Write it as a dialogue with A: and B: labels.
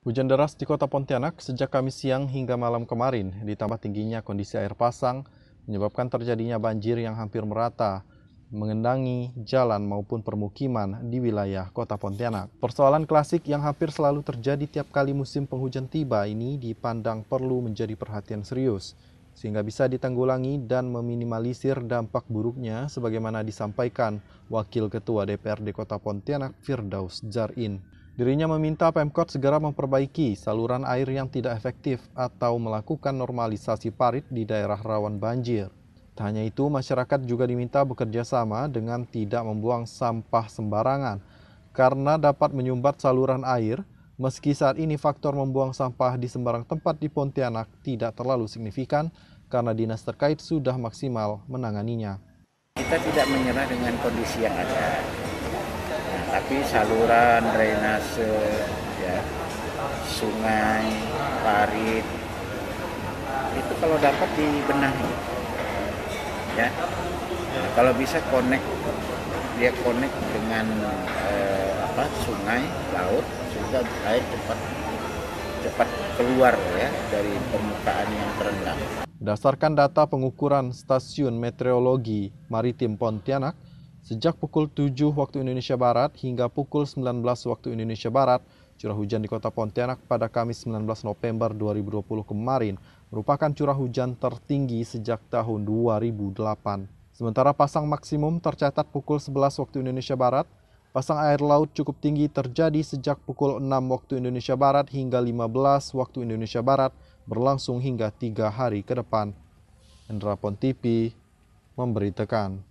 A: Hujan deras di kota Pontianak sejak Kamis siang hingga malam kemarin, ditambah tingginya kondisi air pasang, menyebabkan terjadinya banjir yang hampir merata, mengendangi jalan maupun permukiman di wilayah kota Pontianak. Persoalan klasik yang hampir selalu terjadi tiap kali musim penghujan tiba ini dipandang perlu menjadi perhatian serius, sehingga bisa ditanggulangi dan meminimalisir dampak buruknya sebagaimana disampaikan Wakil Ketua DPRD Kota Pontianak Firdaus Jarin. Dirinya meminta Pemkot segera memperbaiki saluran air yang tidak efektif atau melakukan normalisasi parit di daerah rawan banjir. Tak hanya itu, masyarakat juga diminta bekerja sama dengan tidak membuang sampah sembarangan karena dapat menyumbat saluran air meski saat ini faktor membuang sampah di sembarang tempat di Pontianak tidak terlalu signifikan karena dinas terkait sudah maksimal menanganinya.
B: Kita tidak menyerah dengan kondisi yang ada tapi saluran drainase ya sungai parit itu kalau dapat dibenahi ya nah, kalau bisa connect dia connect dengan eh, apa sungai laut sehingga air cepat cepat keluar ya dari permukaan yang terendam.
A: Dasarkan data pengukuran Stasiun Meteorologi Maritim Pontianak, Sejak pukul 7 waktu Indonesia Barat hingga pukul 19 waktu Indonesia Barat, curah hujan di kota Pontianak pada Kamis 19 November 2020 kemarin merupakan curah hujan tertinggi sejak tahun 2008. Sementara pasang maksimum tercatat pukul 11 waktu Indonesia Barat, pasang air laut cukup tinggi terjadi sejak pukul 6 waktu Indonesia Barat hingga 15 waktu Indonesia Barat berlangsung hingga tiga hari ke depan. Hendra Pontipi memberitakan.